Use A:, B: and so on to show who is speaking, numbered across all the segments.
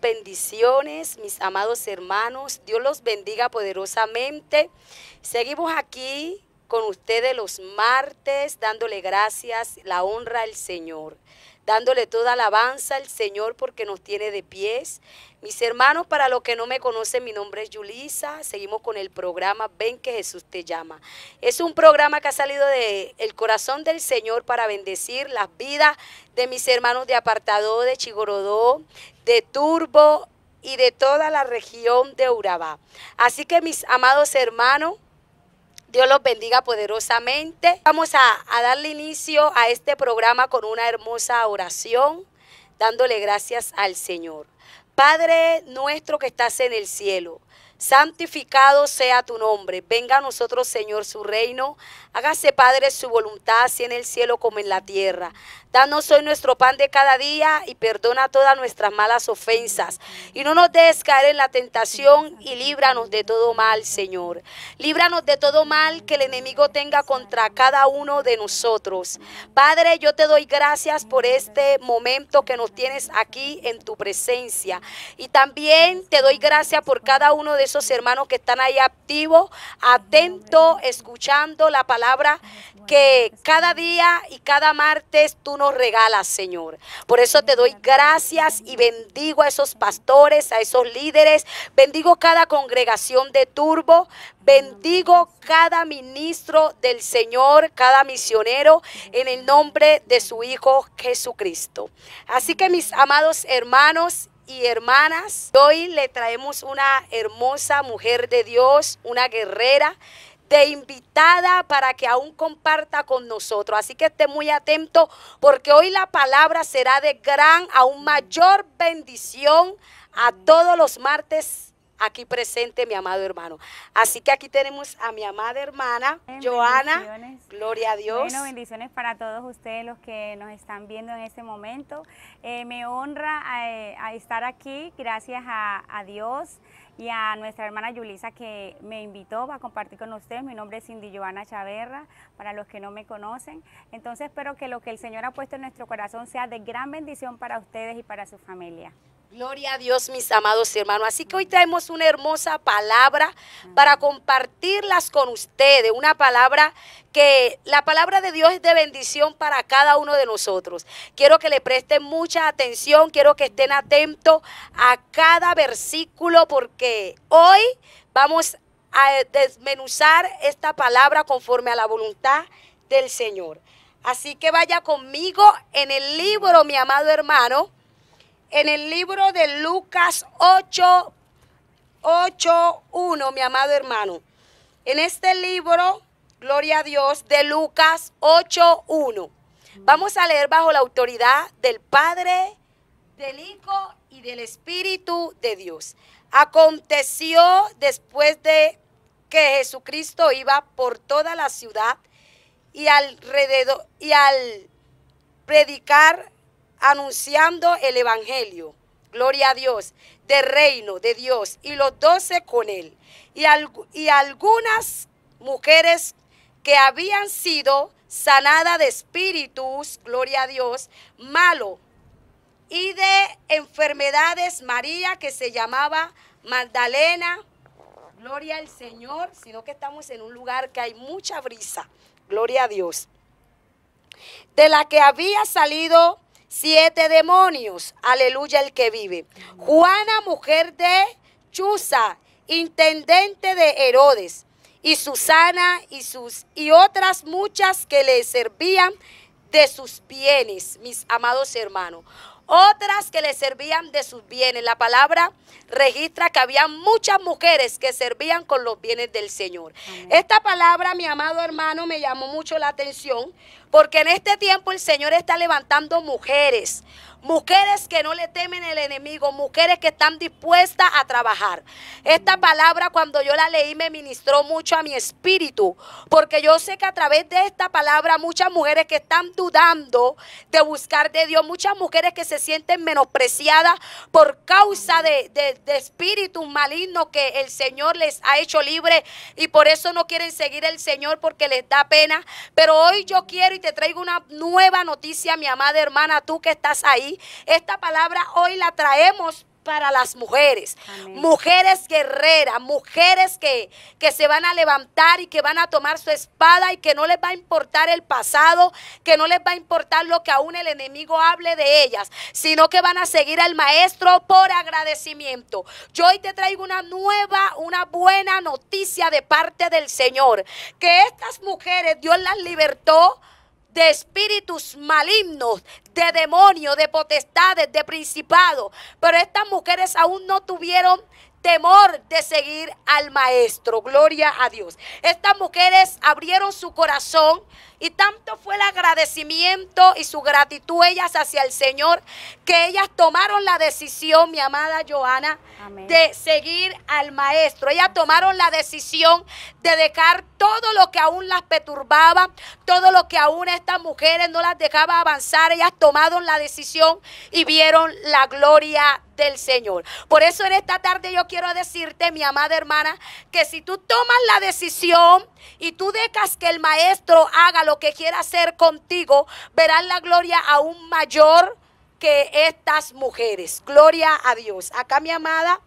A: bendiciones, mis amados hermanos. Dios los bendiga poderosamente. Seguimos aquí con ustedes los martes, dándole gracias, la honra al Señor, dándole toda alabanza al Señor porque nos tiene de pies, mis hermanos, para los que no me conocen, mi nombre es Yulisa. Seguimos con el programa Ven que Jesús te llama. Es un programa que ha salido del corazón del Señor para bendecir las vidas de mis hermanos de Apartado, de Chigorodó, de Turbo y de toda la región de Urabá. Así que mis amados hermanos, Dios los bendiga poderosamente. Vamos a darle inicio a este programa con una hermosa oración, dándole gracias al Señor. Padre nuestro que estás en el cielo, santificado sea tu nombre. Venga a nosotros, Señor, su reino. Hágase, Padre, su voluntad, así en el cielo como en la tierra. Danos hoy nuestro pan de cada día y perdona todas nuestras malas ofensas. Y no nos dejes caer en la tentación y líbranos de todo mal, Señor. Líbranos de todo mal que el enemigo tenga contra cada uno de nosotros. Padre, yo te doy gracias por este momento que nos tienes aquí en tu presencia. Y también te doy gracias por cada uno de esos hermanos que están ahí activos, atentos, escuchando la palabra que cada día y cada martes tú nos regalas, Señor. Por eso te doy gracias y bendigo a esos pastores, a esos líderes, bendigo cada congregación de Turbo, bendigo cada ministro del Señor, cada misionero, en el nombre de su Hijo Jesucristo. Así que mis amados hermanos, y hermanas. Hoy le traemos una hermosa mujer de Dios, una guerrera de invitada para que aún comparta con nosotros. Así que esté muy atento porque hoy la palabra será de gran, aún mayor bendición a todos los martes aquí presente, mi amado hermano. Así que aquí tenemos
B: a mi amada hermana, Joana. Gloria a Dios. Bueno, bendiciones para todos ustedes los que nos están viendo en este momento. Eh, me honra eh, a, estar aquí, gracias a, Dios y a nuestra hermana Yulisa que me invitó a compartir con ustedes. Mi nombre es Cindy Joana Chaverra, para los que no me conocen. Entonces espero que lo que el Señor ha puesto en nuestro corazón sea de gran bendición para ustedes y para su familia. Gloria a
A: Dios, mis amados hermanos. Así que hoy traemos una hermosa palabra para compartirlas con ustedes. Una palabra que la palabra de Dios es de bendición para cada uno de nosotros. Quiero que le presten mucha atención, quiero que estén atentos a cada versículo porque hoy vamos a desmenuzar esta palabra conforme a la voluntad del Señor. Así que vaya conmigo en el libro, mi amado hermano en el libro de Lucas 8, 8, 1, mi amado hermano. En este libro, gloria a Dios, de Lucas 8, 1. Vamos a leer bajo la autoridad del Padre, del Hijo y del Espíritu de Dios. Aconteció después de que Jesucristo iba por toda la ciudad y alrededor y al predicar anunciando el Evangelio, gloria a Dios, de reino de Dios, y los doce con él, y, y algunas mujeres que habían sido sanadas de espíritus, gloria a Dios, malo, y de enfermedades, María, que se llamaba Magdalena, gloria al Señor, sino que estamos en un lugar que hay mucha brisa, gloria a Dios, de la que había salido siete demonios, aleluya el que vive. Juana, mujer de Chuza, intendente de Herodes, y Susana y, sus, y otras muchas que le servían de sus bienes, mis amados hermanos. Otras que le servían de sus bienes. La palabra registra que había muchas mujeres que servían con los bienes del Señor. Esta palabra, mi amado hermano, me llamó mucho la atención porque en este tiempo el Señor está levantando mujeres. Mujeres que no le temen el enemigo, mujeres que están dispuestas a trabajar. Esta palabra cuando yo la leí me ministró mucho a mi espíritu, porque yo sé que a través de esta palabra muchas mujeres que están dudando de buscar de Dios, muchas mujeres que se sienten menospreciadas por causa de, de, espíritus malignos que el Señor les ha hecho libre y por eso no quieren seguir el Señor porque les da pena. Pero hoy yo quiero te traigo una nueva noticia, mi amada hermana, tú que estás ahí. Esta palabra hoy la traemos para las mujeres, mujeres guerreras, mujeres que, que se van a levantar y que van a tomar su espada y que no les va a importar el pasado, que no les va a importar lo que aún el enemigo hable de ellas, sino que van a seguir al maestro por agradecimiento. Yo hoy te traigo una nueva, una buena noticia de parte del Señor, que estas mujeres Dios las libertó de espíritus malignos, de demonios, de potestades, de principados. Pero estas mujeres aún no tuvieron temor de seguir al maestro. Gloria a Dios. Estas mujeres abrieron su corazón y tanto fue el agradecimiento y su gratitud ellas hacia el Señor que ellas tomaron la decisión, mi amada Joana, de seguir al maestro. Ellas tomaron la decisión de dejar todo lo que aún las perturbaba, todo lo que aún estas mujeres no las dejaba avanzar. Ellas tomaron la decisión y vieron la gloria del Señor. Por eso en esta tarde yo quiero decirte, mi amada hermana, que si tú tomas la decisión y tú dejas que el maestro haga lo lo que quiera hacer contigo, verán la gloria aún mayor que estas mujeres. Gloria a Dios. Acá mi amada,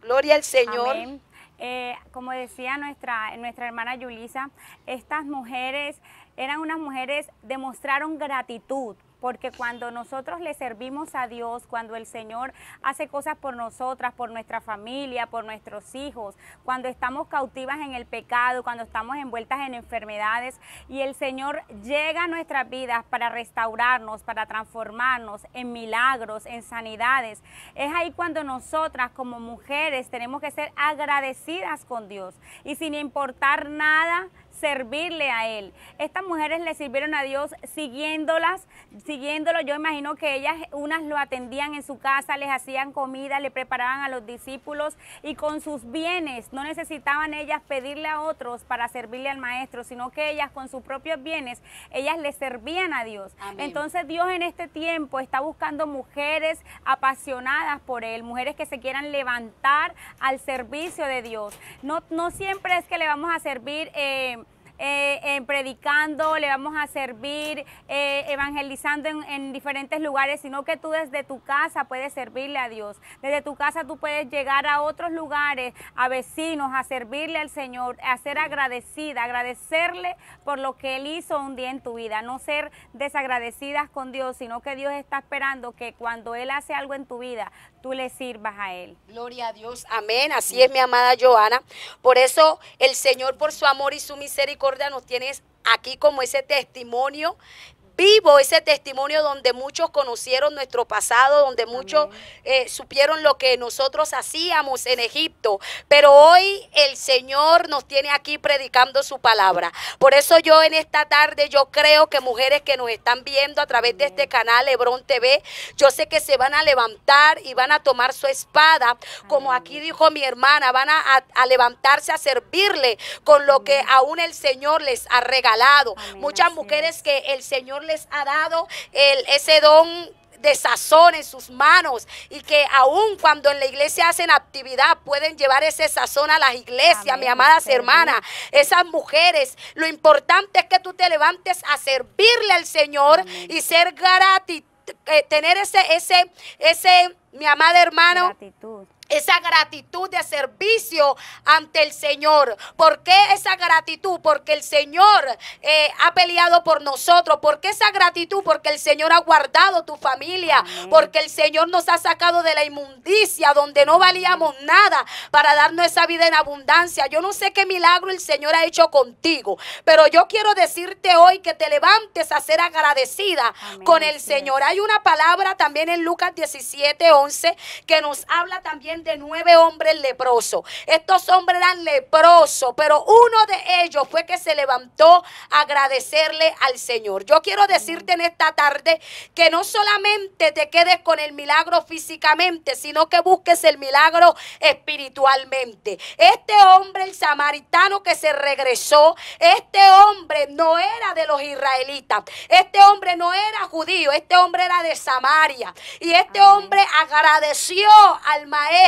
A: gloria al Señor. Amén.
B: Eh, como decía nuestra, nuestra hermana Yulisa, estas mujeres eran unas mujeres, demostraron gratitud porque cuando nosotros le servimos a Dios, cuando el Señor hace cosas por nosotras, por nuestra familia, por nuestros hijos, cuando estamos cautivas en el pecado, cuando estamos envueltas en enfermedades y el Señor llega a nuestras vidas para restaurarnos, para transformarnos en milagros, en sanidades, es ahí cuando nosotras como mujeres tenemos que ser agradecidas con Dios y sin importar nada, servirle a Él. Estas mujeres le sirvieron a Dios siguiéndolas, siguiéndolo. Yo imagino que ellas, unas lo atendían en su casa, les hacían comida, le preparaban a los discípulos y con sus bienes, no necesitaban ellas pedirle a otros para servirle al Maestro, sino que ellas con sus propios bienes, ellas le servían a Dios. Entonces Dios en este tiempo está buscando mujeres apasionadas por Él, mujeres que se quieran levantar al servicio de Dios. No, no siempre es que le vamos a servir. Eh, eh, predicando, le vamos a servir, eh, evangelizando en, en, diferentes lugares, sino que tú desde tu casa puedes servirle a Dios. Desde tu casa tú puedes llegar a otros lugares, a vecinos, a servirle al Señor, a ser agradecida, agradecerle por lo que Él hizo un día en tu vida, no ser desagradecidas con Dios, sino que Dios está esperando que cuando Él hace algo en tu vida, tú le sirvas a Él.
A: Gloria a Dios, amén. Así es mi amada Joana. Por eso el Señor, por su amor y su misericordia, jordan nos tienes aquí como ese testimonio vivo ese testimonio donde muchos conocieron nuestro pasado, donde muchos eh, supieron lo que nosotros hacíamos en Egipto. Pero hoy el Señor nos tiene aquí predicando su palabra. Por eso yo en esta tarde, yo creo que mujeres que nos están viendo a través de este canal Hebrón TV, yo sé que se van a levantar y van a tomar su espada, como aquí dijo mi hermana, van a, a levantarse a servirle con lo que aún el Señor les ha regalado. Muchas mujeres que el Señor les ha dado el, ese don de sazón en sus manos y que aun cuando en la iglesia hacen actividad pueden llevar ese sazón a las iglesias, mi amada amadas hermanas, esas mujeres. Lo importante es que tú te levantes a servirle al Señor y ser gratitud, eh, tener ese, ese, ese, mi amada hermano esa gratitud de servicio ante el Señor. ¿Por qué esa gratitud? Porque el Señor eh, ha peleado por nosotros. ¿Por qué esa gratitud? Porque el Señor ha guardado tu familia. Porque el Señor nos ha sacado de la inmundicia donde no valíamos nada para darnos esa vida en abundancia. Yo no sé qué milagro el Señor ha hecho contigo, pero yo quiero decirte hoy que te levantes a ser agradecida con el Señor. Hay una palabra también en Lucas 17, 11 que nos habla también de nueve hombres leprosos. Estos hombres eran leprosos, pero uno de ellos fue que se levantó a agradecerle al Señor. Yo quiero decirte en esta tarde que no solamente te quedes con el milagro físicamente, sino que busques el milagro espiritualmente. Este hombre, el samaritano que se regresó, este hombre no era de los israelitas, este hombre no era judío, este hombre era de Samaria. Y este hombre agradeció al maestro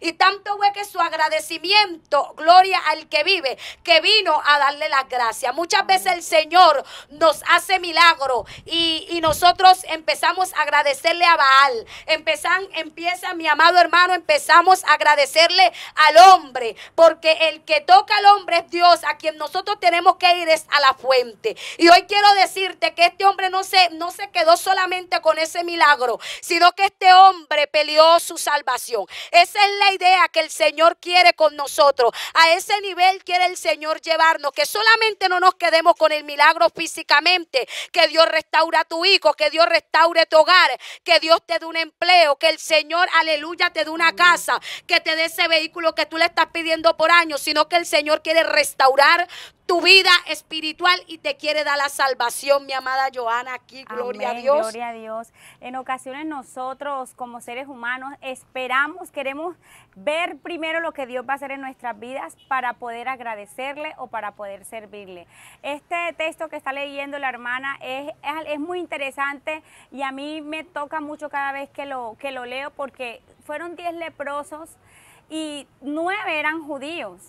A: y tanto fue que su agradecimiento, gloria al que vive, que vino a darle las gracias. Muchas veces el Señor nos hace milagro y, nosotros empezamos a agradecerle a Baal. Empezan, empieza, mi amado hermano, empezamos a agradecerle al hombre, porque el que toca al hombre es Dios, a quien nosotros tenemos que ir es a la fuente. Y hoy quiero decirte que este hombre no se, no se quedó solamente con ese milagro, sino que este hombre peleó su salvación. Esa es la idea que el Señor quiere con nosotros. A ese nivel quiere el Señor llevarnos, que solamente no nos quedemos con el milagro físicamente, que Dios restaura tu hijo, que Dios restaure tu hogar, que Dios te dé un empleo, que el Señor, aleluya, te dé una casa, que te dé ese vehículo que tú le estás pidiendo por años, sino que el Señor quiere restaurar tu vida espiritual y te quiere dar la salvación, mi amada Joana,
B: aquí, gloria a Dios. Gloria a Dios. En ocasiones nosotros como seres humanos esperamos, queremos ver primero lo que Dios va a hacer en nuestras vidas para poder agradecerle o para poder servirle. Este texto que está leyendo la hermana es, es, muy interesante y a mí me toca mucho cada vez que lo, que lo leo porque fueron 10 leprosos y nueve eran judíos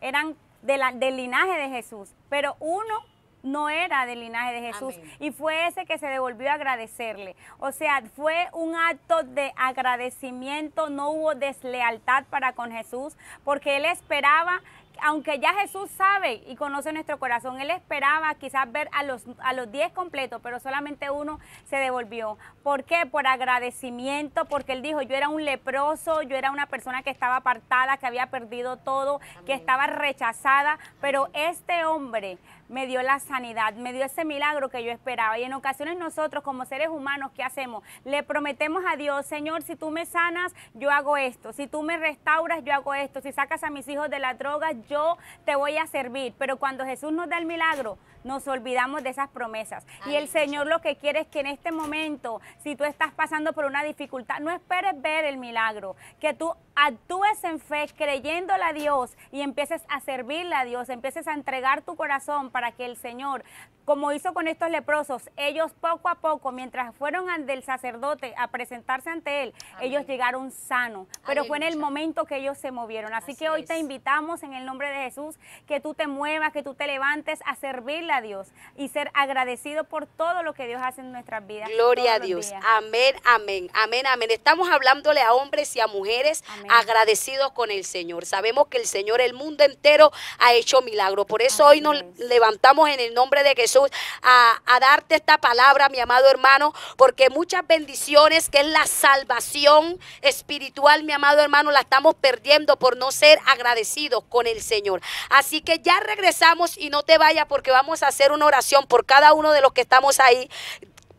B: eran del linaje de Jesús, pero uno no era del linaje de Jesús y fue ese que se devolvió a agradecerle. O sea, fue un acto de agradecimiento, no hubo deslealtad para con Jesús, porque él esperaba aunque ya Jesús sabe y conoce nuestro corazón, Él esperaba quizás ver a los, a los diez completos, pero solamente uno se devolvió. ¿Por qué? Por agradecimiento, porque Él dijo, yo era un leproso, yo era una persona que estaba apartada, que había perdido todo, que estaba rechazada, pero este hombre me dio la sanidad, me dio ese milagro que yo esperaba. Y en ocasiones nosotros como seres humanos, ¿qué hacemos? Le prometemos a Dios, Señor, si tú me sanas, yo hago esto. Si tú me restauras, yo hago esto. Si sacas a mis hijos de la droga yo te voy a servir. Pero cuando Jesús nos da el milagro, nos olvidamos de esas promesas. y el Señor lo que quiere es que en este momento, si tú estás pasando por una dificultad, no esperes ver el milagro, que tú actúes en fe creyéndole a Dios y empieces a servirle a Dios, empieces a entregar tu corazón para que el Señor, como hizo con estos leprosos, ellos poco a poco, mientras fueron del sacerdote a presentarse ante él, ellos llegaron sanos, pero fue en el momento que ellos se movieron. Así, que hoy te invitamos en el nombre de Jesús que tú te muevas, que tú te levantes a servirle a Dios y ser agradecido por todo lo que Dios hace en nuestras vidas. Gloria a Dios.
A: Amén, amén, amén, amén. Estamos hablándole a hombres y a mujeres, agradecidos con el Señor. Sabemos que el Señor, el mundo entero, ha hecho milagro. Por eso hoy nos levantamos en el nombre de Jesús a, a darte esta palabra, mi amado hermano, porque muchas bendiciones, que es la salvación espiritual, mi amado hermano, la estamos perdiendo por no ser agradecidos con el Señor. Así que ya regresamos y no te vayas porque vamos a hacer una oración por cada uno de los que estamos ahí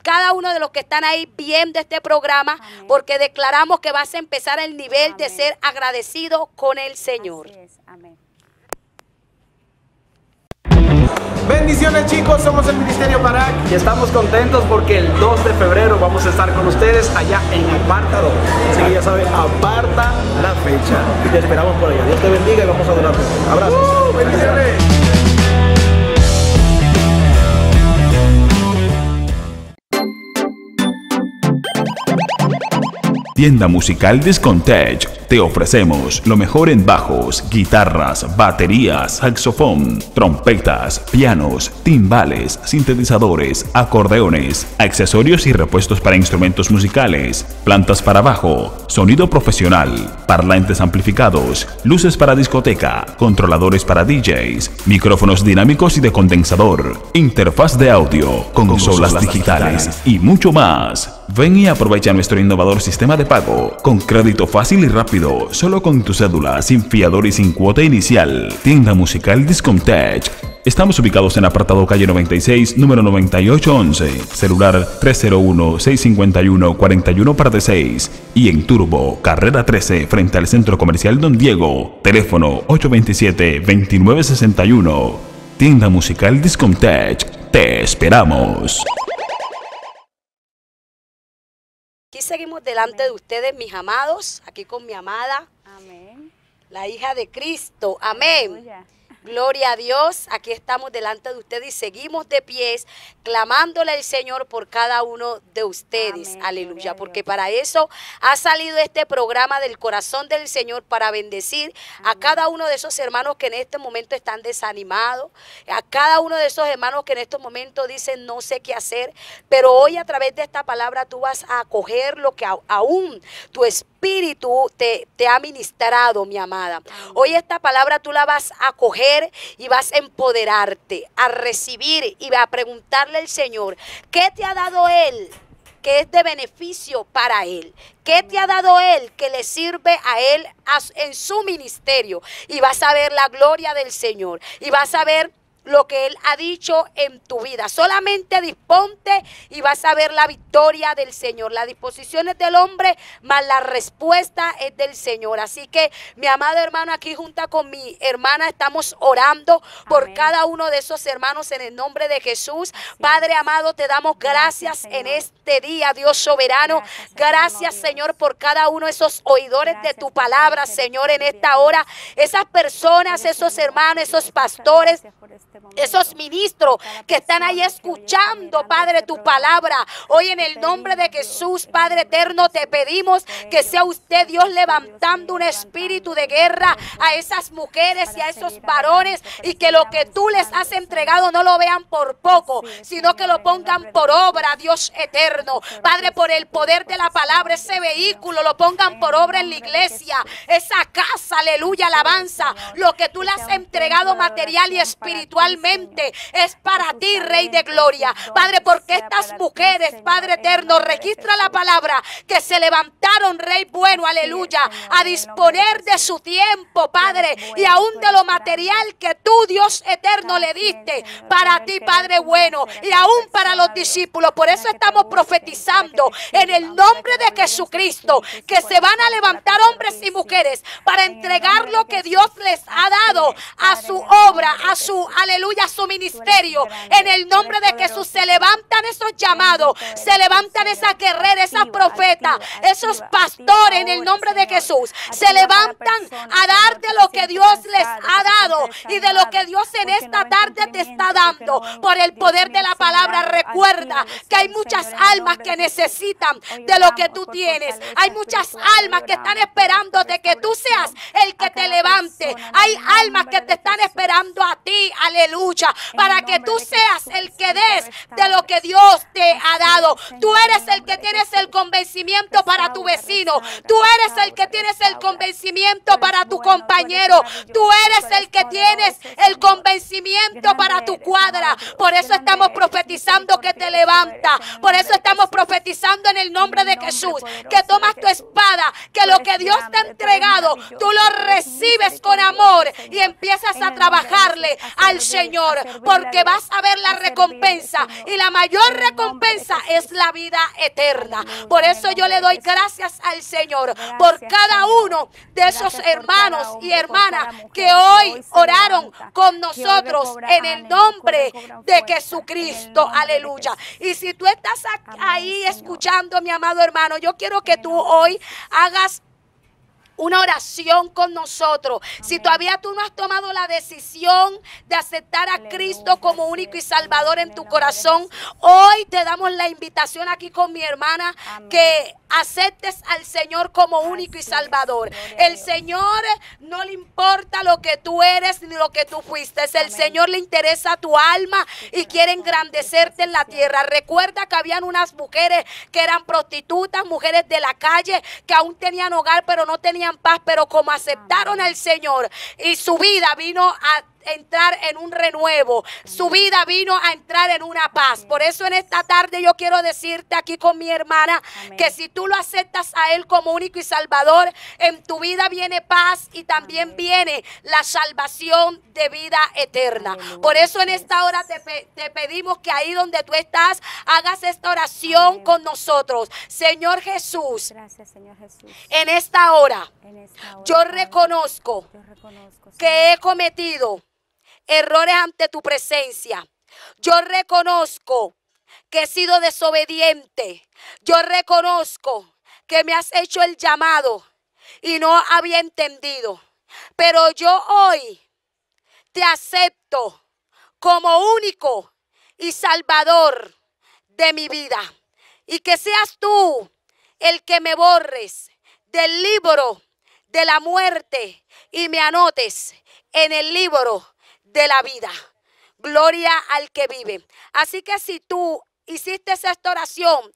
A: cada uno de los que están ahí viendo este programa, porque declaramos que vas a empezar el nivel de ser agradecido con el Señor. Bendiciones chicos, somos el Ministerio Parac y estamos contentos porque el 2 de febrero vamos a estar con ustedes allá en Apartado. Así que ya saben, aparta la fecha. Y te esperamos por allá. Dios te bendiga y vamos a adorar. Abrazos. ¡Uh! bendiciones.
B: Tienda Musical
A: Discontech. Te ofrecemos lo mejor en bajos, guitarras, baterías, saxofón, trompetas, pianos, timbales, sintetizadores, acordeones, accesorios y repuestos para instrumentos musicales, plantas para bajo, sonido profesional, parlantes amplificados, luces para discoteca, controladores para DJs, micrófonos dinámicos y de condensador, interfaz de audio, consolas digitales y mucho más. Ven y aprovecha nuestro innovador sistema de pago con crédito fácil y rápido, solo con tu cédula, sin fiador y sin cuota inicial. Tienda musical Discomtech. Estamos ubicados en apartado calle 96, número 9811, celular 301-651-41 6 y en Turbo, carrera 13, frente al Centro Comercial Don Diego, teléfono 827-2961.
B: Tienda musical Discomtech. Te esperamos.
A: seguimos delante de ustedes, mis amados, aquí con mi amada. Amén. La hija de Cristo. Amén. Gloria a Dios, aquí estamos delante de ustedes y seguimos de pies clamándole al Señor por cada uno de ustedes. Aleluya, porque para eso ha salido este programa del corazón del Señor para bendecir a cada uno de esos hermanos que en este momento están desanimados, a cada uno de esos hermanos que en este momento dicen no sé qué hacer, pero hoy a través de esta palabra tú vas a acoger lo que aún tu espíritu espíritu te, te ha ministrado, mi amada. Hoy esta palabra tú la vas a coger y vas a empoderarte, a recibir y a preguntarle al Señor, ¿qué te ha dado Él? que es de beneficio para él. ¿Qué te ha dado él que le sirve a él en su ministerio? Y vas a ver la gloria del Señor. Y vas a ver lo que Él ha dicho en tu vida. Solamente disponte y vas a ver la victoria del Señor. La disposición es del hombre, más la respuesta es del Señor. Así que mi amado hermano, aquí junta con mi hermana estamos orando por cada uno de esos hermanos en el nombre de Jesús. Padre amado, te damos gracias, en este día, Dios soberano. Gracias, Señor, por cada uno de esos oidores de tu palabra, este Señor, en esta hora. Esas personas, este esos hermanos, esos pastores. Este esos ministros que están ahí escuchando, Padre, este tu palabra. Hoy en el nombre de Jesús, Padre eterno, te pedimos que sea usted, Dios, levantando un espíritu de guerra a esas mujeres y a esos varones y que lo que tú les has entregado no lo vean por poco, sino que lo pongan por obra, Dios eterno. Padre, por el poder de la palabra, ese vehículo lo pongan por obra en la iglesia, esa casa, aleluya, alabanza, lo que tú le has entregado material y espiritual es para ti, Rey de Gloria. Padre, porque estas mujeres, Padre eterno, registra la palabra que se levantaron, Rey bueno, aleluya, a disponer de su tiempo, Padre, y aún de lo material que tú, Dios eterno, le diste para ti, Padre bueno, y aún para los discípulos. Por eso estamos profetizando en el nombre de Jesucristo que se van a levantar hombres y mujeres para entregar lo que Dios les ha dado a su obra, a su aleluya aleluya, su ministerio. En el nombre de Jesús se levantan esos llamados, se levantan esas guerreras, esas profetas, esos pastores en el nombre de Jesús. Se levantan a darte lo que Dios les ha dado y de lo que Dios en esta tarde te está dando. Por el poder de la palabra, recuerda que hay muchas almas que necesitan de lo que tú tienes. Hay muchas almas que están esperando de que tú seas el que te levante. Hay almas que te están esperando a ti. Aleluya lucha para que tú seas el que des de lo que Dios te ha dado. Tú eres el que tienes el convencimiento para tu vecino. Tú eres el que tienes el convencimiento para tu compañero. Tú eres el que tienes el convencimiento para tu cuadra. Por eso estamos profetizando que te levanta. Por eso estamos profetizando en el nombre de Jesús que tomas tu espada, que lo que Dios te ha entregado, tú lo recibes con amor y empiezas a trabajarle al Señor porque vas a ver la recompensa y la mayor recompensa es la vida eterna. Por eso yo le doy gracias al Señor por cada uno de esos hermanos y hermanas que hoy oraron con nosotros en el nombre de Jesucristo. Aleluya. Y si tú estás ahí escuchando, mi amado hermano, yo quiero que tú hoy hagas una oración con nosotros. Si todavía tú no has tomado la decisión de aceptar a Cristo como único y salvador en tu corazón, hoy te damos la invitación aquí con mi hermana que aceptes al Señor como único y salvador. El Señor no le importa lo que tú eres ni lo que tú fuiste. El Señor le interesa tu alma y quiere engrandecerte en la tierra. Recuerda que habían unas mujeres que eran prostitutas, mujeres de la calle, que aún tenían hogar pero no tenían paz, pero como aceptaron al Señor y su vida vino a entrar en un renuevo. Su vida vino a entrar en una paz. Por eso en esta tarde yo quiero decirte aquí con mi hermana que si tú lo aceptas a Él como único y salvador, en tu vida viene paz y también viene la salvación de vida eterna. Por eso en esta hora te, pedimos que ahí donde tú estás hagas esta oración con nosotros. Señor Jesús, Gracias, Señor Jesús. En, esta hora, yo reconozco que he cometido errores ante tu presencia. Yo reconozco que he sido desobediente. Yo reconozco que me has hecho el llamado y no había entendido. Pero yo hoy te acepto como único y salvador de mi vida. Y que seas tú el que me borres del libro de la muerte y me anotes en el libro de la vida. Gloria al que vive. Así que si tú hiciste esta oración,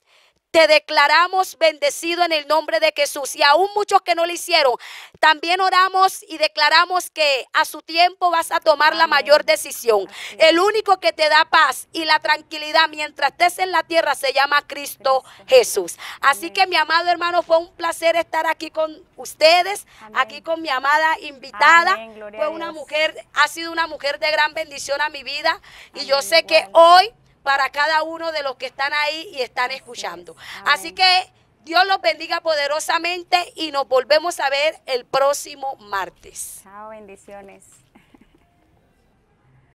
A: te declaramos bendecido en el nombre de Jesús. Y aún muchos que no lo hicieron, también oramos y declaramos que a su tiempo vas a tomar la mayor decisión. El único que te da paz y la tranquilidad mientras estés en la tierra se llama Cristo Jesús. Así que mi amado hermano, fue un placer estar aquí con ustedes, aquí con mi amada invitada. Fue una mujer, ha sido una mujer de gran bendición a mi vida. Y yo sé que hoy para cada uno de los que están ahí y están escuchando. Así que Dios los bendiga poderosamente y nos volvemos a ver el próximo martes. Chao, bendiciones.